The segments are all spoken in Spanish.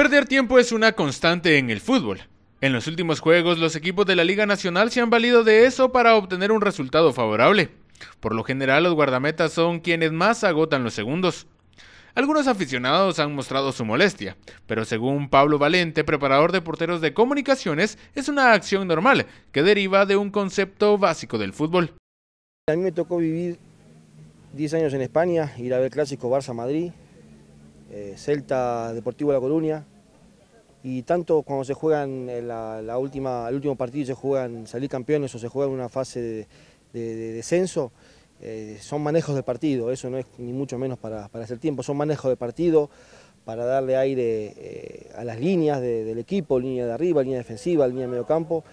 Perder tiempo es una constante en el fútbol. En los últimos juegos, los equipos de la Liga Nacional se han valido de eso para obtener un resultado favorable. Por lo general, los guardametas son quienes más agotan los segundos. Algunos aficionados han mostrado su molestia, pero según Pablo Valente, preparador de porteros de comunicaciones, es una acción normal que deriva de un concepto básico del fútbol. A mí me tocó vivir 10 años en España, ir a ver clásico Barça-Madrid, eh, Celta Deportivo La Coruña, y tanto cuando se juegan eh, la, última, el último partido se juegan salir campeones o se juega una fase de, descenso, eh, son manejos de partido, eso no es ni mucho menos para, hacer tiempo, son manejos de partido para darle aire eh, a las líneas del equipo, línea de arriba, línea defensiva, línea de medio campo,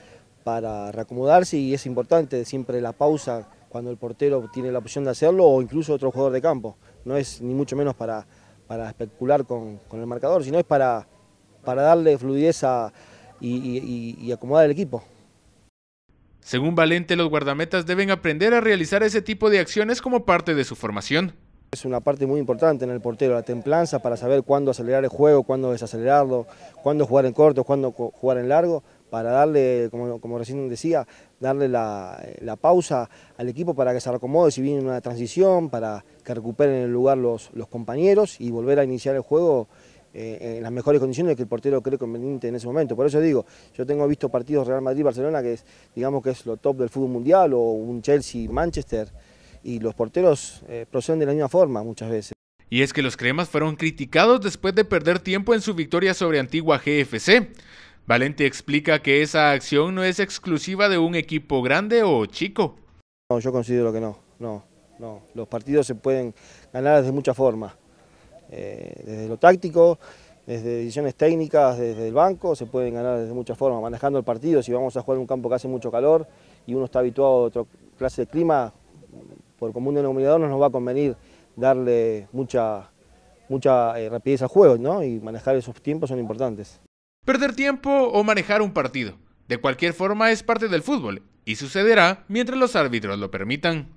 para reacomodarse y es importante siempre la pausa cuando el portero tiene la opción de hacerlo o incluso otro jugador de campo. No es ni mucho menos para, para especular con el marcador, sino es para, para darle fluidez y, acomodar el equipo. Según Valente, los guardametas deben aprender a realizar ese tipo de acciones como parte de su formación. Es una parte muy importante en el portero, la templanza para saber cuándo acelerar el juego, cuándo desacelerarlo, cuándo jugar en corto, cuándo jugar en largo, para darle, como, recién decía, darle la, pausa al equipo para que se acomode si viene una transición, para que recuperen el lugar los compañeros y volver a iniciar el juego eh, en las mejores condiciones que el portero cree conveniente en ese momento. Por eso digo, yo tengo visto partidos Real Madrid-Barcelona que es, digamos que es lo top del fútbol mundial o un Chelsea-Manchester y los porteros eh, proceden de la misma forma muchas veces. Y es que los cremas fueron criticados después de perder tiempo en su victoria sobre Antigua GFC. Valente explica que esa acción no es exclusiva de un equipo grande o chico. No, yo considero que no, no, no. Los partidos se pueden ganar de muchas formas. Eh, desde lo táctico, desde decisiones técnicas, desde el banco, se pueden ganar de muchas formas, manejando el partido, si vamos a jugar en un campo que hace mucho calor y uno está habituado a otra clase de clima, por común denominador nos va a convenir darle mucha, mucha eh, rapidez al juego, ¿no? Y manejar esos tiempos son importantes. Perder tiempo o manejar un partido, de cualquier forma es parte del fútbol y sucederá mientras los árbitros lo permitan.